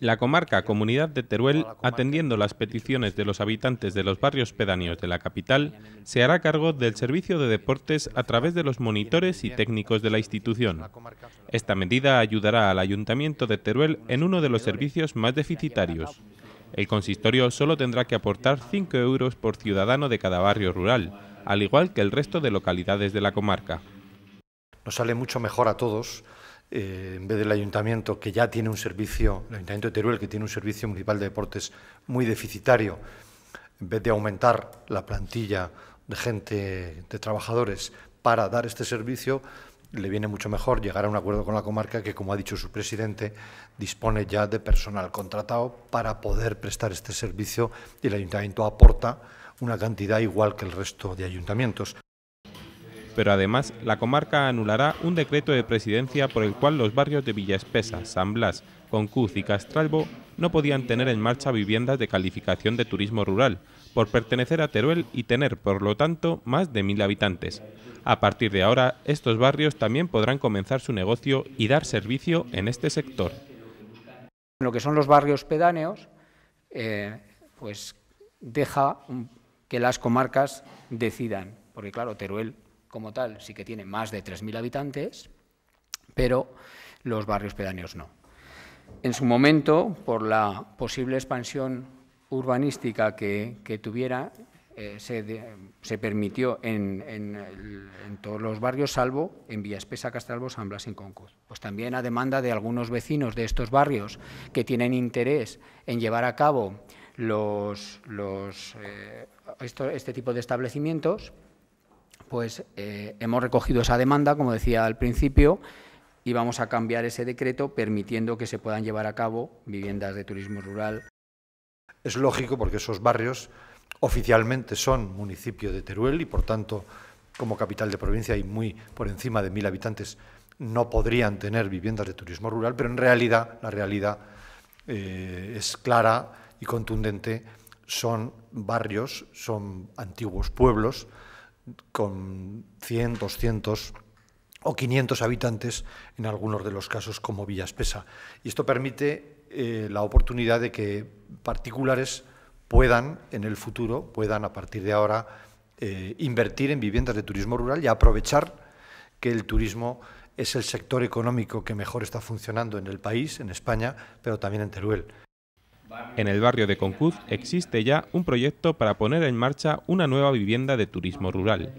La comarca Comunidad de Teruel, atendiendo las peticiones de los habitantes de los barrios pedáneos de la capital, se hará cargo del servicio de deportes a través de los monitores y técnicos de la institución. Esta medida ayudará al Ayuntamiento de Teruel en uno de los servicios más deficitarios. El consistorio solo tendrá que aportar 5 euros por ciudadano de cada barrio rural, al igual que el resto de localidades de la comarca. Nos sale mucho mejor a todos eh, en vez del ayuntamiento que ya tiene un servicio, el ayuntamiento de Teruel que tiene un servicio municipal de deportes muy deficitario, en vez de aumentar la plantilla de gente, de trabajadores para dar este servicio, le viene mucho mejor llegar a un acuerdo con la comarca que, como ha dicho su presidente, dispone ya de personal contratado para poder prestar este servicio y el ayuntamiento aporta una cantidad igual que el resto de ayuntamientos pero además la comarca anulará un decreto de presidencia por el cual los barrios de Villaespesa, San Blas, Concuz y Castralbo no podían tener en marcha viviendas de calificación de turismo rural, por pertenecer a Teruel y tener, por lo tanto, más de mil habitantes. A partir de ahora, estos barrios también podrán comenzar su negocio y dar servicio en este sector. Lo que son los barrios pedáneos, eh, pues deja que las comarcas decidan, porque claro, Teruel como tal sí que tiene más de 3.000 habitantes, pero los barrios pedáneos no. En su momento, por la posible expansión urbanística que, tuviera, eh, se, permitió en, todos los barrios, salvo en espesa Castalbo, San Blas y Concord. Pues también a demanda de algunos vecinos de estos barrios que tienen interés en llevar a cabo eh, este tipo de establecimientos, pues eh, hemos recogido esa demanda, como decía al principio, y vamos a cambiar ese decreto permitiendo que se puedan llevar a cabo viviendas de turismo rural. Es lógico porque esos barrios oficialmente son municipio de Teruel y por tanto como capital de provincia y muy por encima de mil habitantes no podrían tener viviendas de turismo rural, pero en realidad la realidad eh, es clara y contundente, son barrios, son antiguos pueblos con 100, 200 o 500 habitantes en algunos de los casos como Villaspesa. Y esto permite eh, la oportunidad de que particulares puedan en el futuro, puedan a partir de ahora eh, invertir en viviendas de turismo rural y aprovechar que el turismo es el sector económico que mejor está funcionando en el país, en España, pero también en Teruel. En el barrio de Concuz existe ya un proyecto para poner en marcha una nueva vivienda de turismo rural.